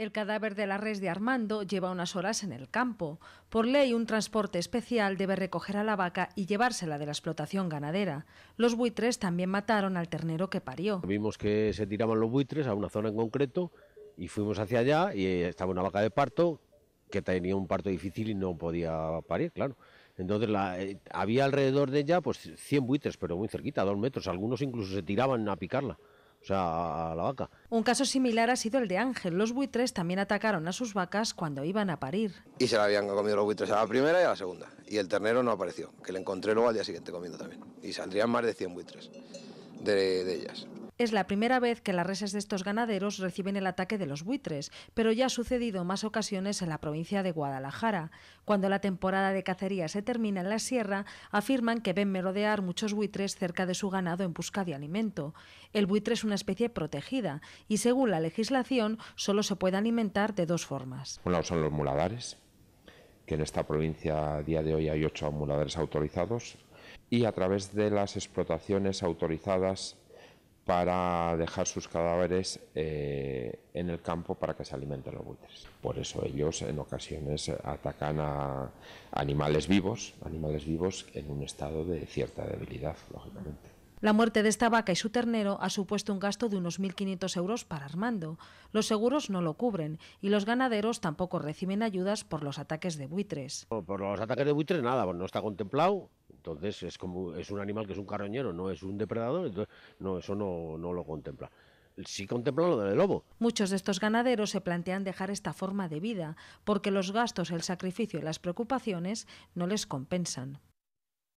El cadáver de la res de Armando lleva unas horas en el campo. Por ley, un transporte especial debe recoger a la vaca y llevársela de la explotación ganadera. Los buitres también mataron al ternero que parió. Vimos que se tiraban los buitres a una zona en concreto y fuimos hacia allá y estaba una vaca de parto que tenía un parto difícil y no podía parir, claro. Entonces eh, había alrededor de ella pues 100 buitres, pero muy cerquita, a dos metros. Algunos incluso se tiraban a picarla o sea, a la vaca. Un caso similar ha sido el de Ángel. Los buitres también atacaron a sus vacas cuando iban a parir. Y se la habían comido los buitres a la primera y a la segunda. Y el ternero no apareció, que le encontré luego al día siguiente comiendo también. Y saldrían más de 100 buitres de ellas. Es la primera vez que las reses de estos ganaderos reciben el ataque de los buitres, pero ya ha sucedido en más ocasiones en la provincia de Guadalajara. Cuando la temporada de cacería se termina en la sierra, afirman que ven merodear muchos buitres cerca de su ganado en busca de alimento. El buitre es una especie protegida y según la legislación solo se puede alimentar de dos formas. Uno son los muladares, que en esta provincia a día de hoy hay ocho muladares autorizados, y a través de las explotaciones autorizadas para dejar sus cadáveres eh, en el campo para que se alimenten los buitres. Por eso ellos en ocasiones atacan a animales vivos, animales vivos en un estado de cierta debilidad, lógicamente. La muerte de esta vaca y su ternero ha supuesto un gasto de unos 1.500 euros para Armando. Los seguros no lo cubren y los ganaderos tampoco reciben ayudas por los ataques de buitres. Por los ataques de buitres nada, pues no está contemplado. Entonces es como es un animal que es un carroñero, no es un depredador, entonces no eso no, lo contempla sí contempla lo del lobo. Muchos de estos ganaderos se plantean dejar esta forma de vida porque los gastos, el sacrificio y las preocupaciones no les compensan.